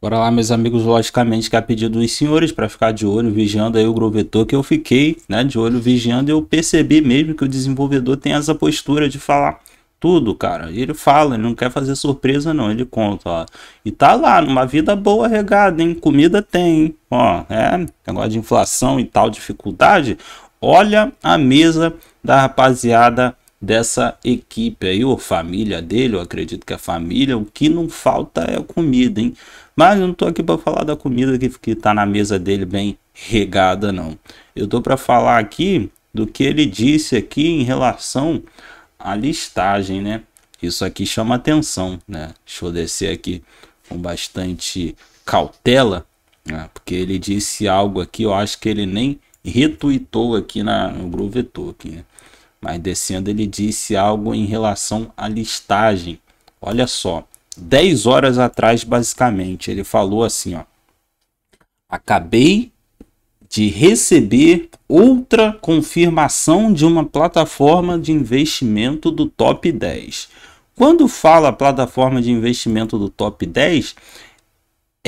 Bora lá, meus amigos, logicamente que é a pedido dos senhores para ficar de olho, vigiando aí o Grovetor, que eu fiquei né, de olho vigiando e eu percebi mesmo que o desenvolvedor tem essa postura de falar tudo, cara. Ele fala, ele não quer fazer surpresa não, ele conta, ó. E tá lá, numa vida boa regada, hein? Comida tem, ó, é, negócio de inflação e tal, dificuldade. Olha a mesa da rapaziada dessa equipe aí, ou família dele, eu acredito que a é família, o que não falta é comida, hein? Mas eu não tô aqui para falar da comida que, que tá na mesa dele bem regada, não. Eu tô para falar aqui do que ele disse aqui em relação à listagem, né? Isso aqui chama atenção, né? Deixa eu descer aqui com bastante cautela, né? porque ele disse algo aqui, eu acho que ele nem retuitou aqui na, no Groove Token, né? mas descendo ele disse algo em relação à listagem. Olha só, 10 horas atrás, basicamente, ele falou assim: ó, acabei de receber outra confirmação de uma plataforma de investimento do top 10. Quando fala plataforma de investimento do top 10,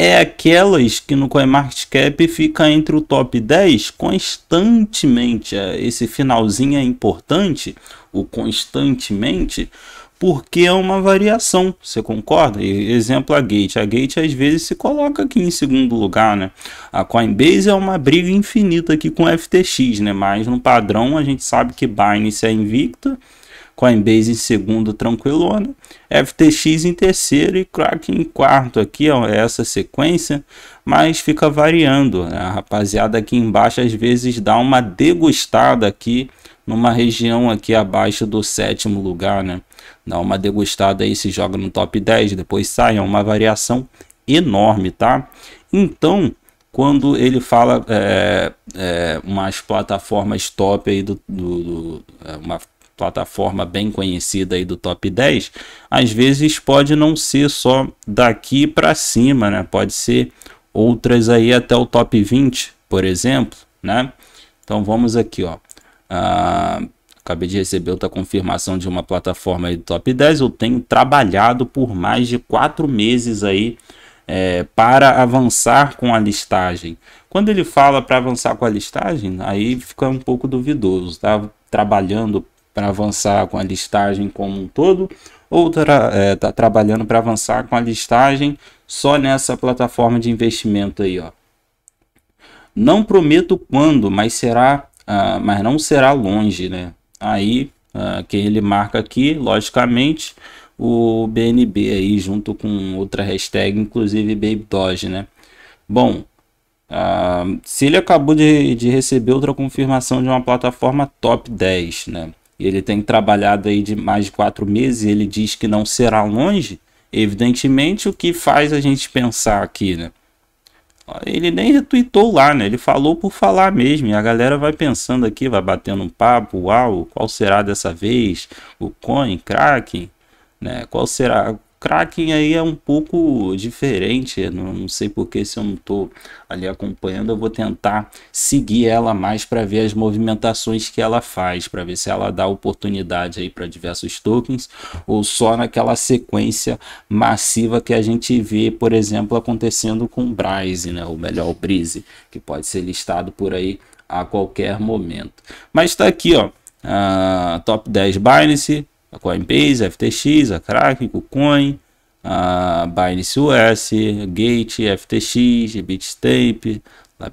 é aquelas que no CoinMarketCap fica entre o top 10 constantemente. É, esse finalzinho é importante, o constantemente, porque é uma variação, você concorda? Exemplo a Gate, a Gate às vezes se coloca aqui em segundo lugar, né? A Coinbase é uma briga infinita aqui com o FTX, né? Mas no padrão a gente sabe que Binance é invicta, Coinbase em segundo, tranquilona. FTX em terceiro e Kraken em quarto aqui, ó, é essa sequência. Mas fica variando, né? A rapaziada aqui embaixo às vezes dá uma degustada aqui numa região aqui abaixo do sétimo lugar, né? Dá uma degustada aí, se joga no top 10, depois sai, é uma variação enorme, tá? Então, quando ele fala é, é, umas plataformas top aí do, do, do é, uma plataforma bem conhecida aí do top 10, às vezes pode não ser só daqui para cima, né? Pode ser outras aí até o top 20, por exemplo, né? Então vamos aqui, ó. Ah, acabei de receber outra confirmação de uma plataforma aí do top 10. Eu tenho trabalhado por mais de quatro meses aí é, para avançar com a listagem. Quando ele fala para avançar com a listagem, aí fica um pouco duvidoso, tá? Trabalhando para avançar com a listagem como um todo, ou está é, tá trabalhando para avançar com a listagem só nessa plataforma de investimento aí, ó. Não prometo quando, mas será, ah, mas não será longe, né? Aí ah, que ele marca aqui, logicamente, o BNB aí junto com outra hashtag, inclusive Baby Doge, né? Bom, ah, se ele acabou de, de receber outra confirmação de uma plataforma top 10, né? ele tem trabalhado aí de mais de quatro meses, ele diz que não será longe, evidentemente, o que faz a gente pensar aqui, né? Ele nem retweetou lá, né? Ele falou por falar mesmo. E a galera vai pensando aqui, vai batendo um papo. Uau, qual será dessa vez? O Coin, Kraken, né? Qual será? Kraken aí é um pouco diferente, não, não sei porque se eu não estou ali acompanhando, eu vou tentar seguir ela mais para ver as movimentações que ela faz, para ver se ela dá oportunidade aí para diversos tokens ou só naquela sequência massiva que a gente vê, por exemplo, acontecendo com o Brise, né, ou melhor, o Brise, que pode ser listado por aí a qualquer momento. Mas está aqui, ó, a ah, top 10 Binance, a Coinbase, a FTX, a Kraken, o Coin, a Binance US, Gate, a FTX, a Bitstamp,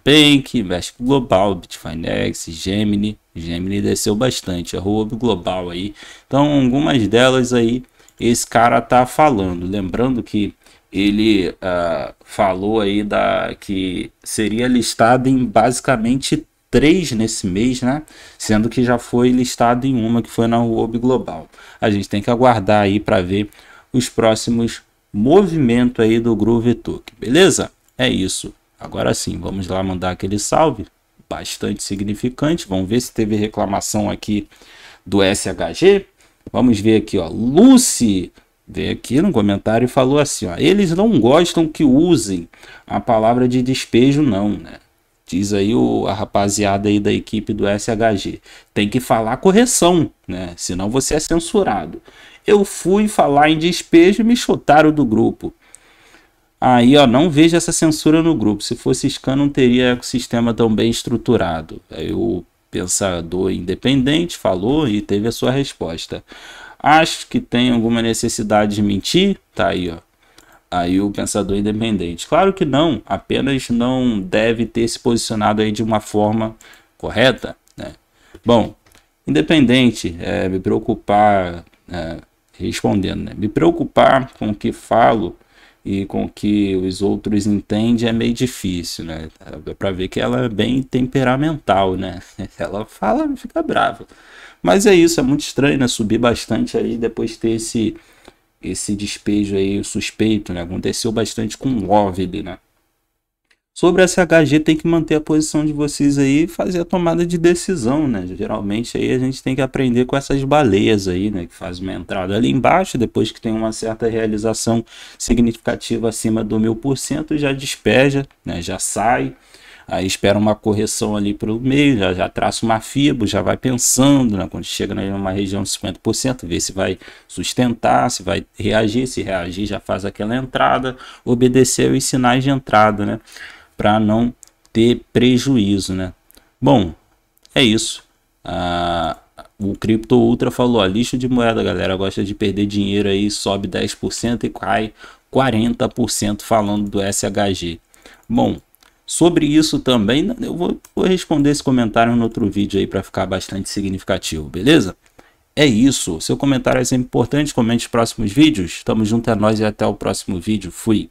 Bank, Invesco Global, Bitfinex, Gemini. Gemini desceu bastante, a Global aí. Então, algumas delas aí esse cara tá falando. Lembrando que ele uh, falou aí da que seria listado em basicamente três nesse mês, né? Sendo que já foi listado em uma que foi na UOB Global. A gente tem que aguardar aí para ver os próximos movimentos aí do Groove Talk, beleza? É isso. Agora sim, vamos lá mandar aquele salve bastante significante. Vamos ver se teve reclamação aqui do SHG. Vamos ver aqui, ó. Lucy veio aqui no comentário e falou assim, ó, eles não gostam que usem a palavra de despejo não, né? Diz aí o, a rapaziada aí da equipe do SHG. Tem que falar correção, né? Senão você é censurado. Eu fui falar em despejo e me chutaram do grupo. Aí, ó, não vejo essa censura no grupo. Se fosse scan, não teria ecossistema tão bem estruturado. Aí o pensador independente falou e teve a sua resposta. Acho que tem alguma necessidade de mentir. Tá aí, ó aí o pensador independente. Claro que não, apenas não deve ter se posicionado aí de uma forma correta. Né? Bom, independente, é, me preocupar, é, respondendo, né? me preocupar com o que falo e com o que os outros entendem é meio difícil, né? Dá pra ver que ela é bem temperamental, né? Ela fala e fica brava. Mas é isso, é muito estranho, né? Subir bastante aí depois ter esse esse despejo aí suspeito, né? Aconteceu bastante com o Lovely, né? Sobre essa HG tem que manter a posição de vocês aí e fazer a tomada de decisão, né? Geralmente aí a gente tem que aprender com essas baleias aí, né? Que faz uma entrada ali embaixo, depois que tem uma certa realização significativa acima do mil por cento, já despeja, né? Já sai. Aí espera uma correção ali para o meio, já, já traça uma FIBO, já vai pensando, né? quando chega numa região de 50%, vê se vai sustentar, se vai reagir, se reagir já faz aquela entrada, obedecer os sinais de entrada, né? Para não ter prejuízo, né? Bom, é isso. Ah, o Crypto Ultra falou, a lixo de moeda, galera, gosta de perder dinheiro aí, sobe 10% e cai 40% falando do SHG. Bom, Sobre isso também, eu vou, vou responder esse comentário no outro vídeo aí para ficar bastante significativo, beleza? É isso. Seu comentário é sempre importante. Comente os próximos vídeos. Tamo junto, é nóis e até o próximo vídeo. Fui.